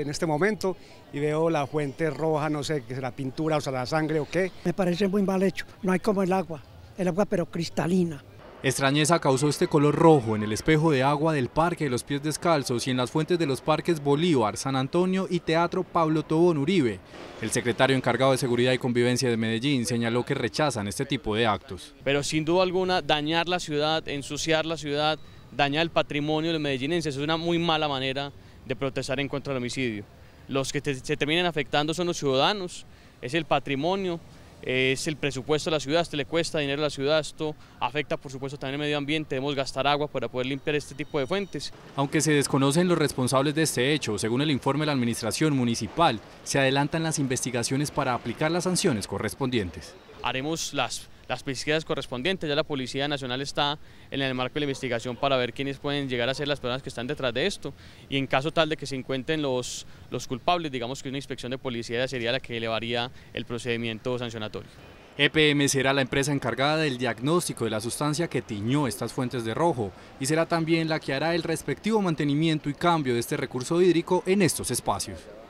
en este momento y veo la fuente roja, no sé, que la pintura o sea, la sangre o qué. Me parece muy mal hecho, no hay como el agua, el agua pero cristalina. Extrañeza causó este color rojo en el espejo de agua del Parque de los Pies Descalzos y en las fuentes de los parques Bolívar, San Antonio y Teatro Pablo Tobón Uribe. El secretario encargado de Seguridad y Convivencia de Medellín señaló que rechazan este tipo de actos. Pero sin duda alguna, dañar la ciudad, ensuciar la ciudad, dañar el patrimonio de los medellinenses es una muy mala manera de protestar en contra del homicidio. Los que se terminan afectando son los ciudadanos, es el patrimonio, es el presupuesto de la ciudad, esto le cuesta dinero a la ciudad, esto afecta por supuesto también el medio ambiente, debemos gastar agua para poder limpiar este tipo de fuentes. Aunque se desconocen los responsables de este hecho, según el informe de la administración municipal, se adelantan las investigaciones para aplicar las sanciones correspondientes. Haremos las las pesquisas correspondientes. Ya la Policía Nacional está en el marco de la investigación para ver quiénes pueden llegar a ser las personas que están detrás de esto y en caso tal de que se encuentren los, los culpables, digamos que una inspección de policía sería la que elevaría el procedimiento sancionatorio. EPM será la empresa encargada del diagnóstico de la sustancia que tiñó estas fuentes de rojo y será también la que hará el respectivo mantenimiento y cambio de este recurso hídrico en estos espacios.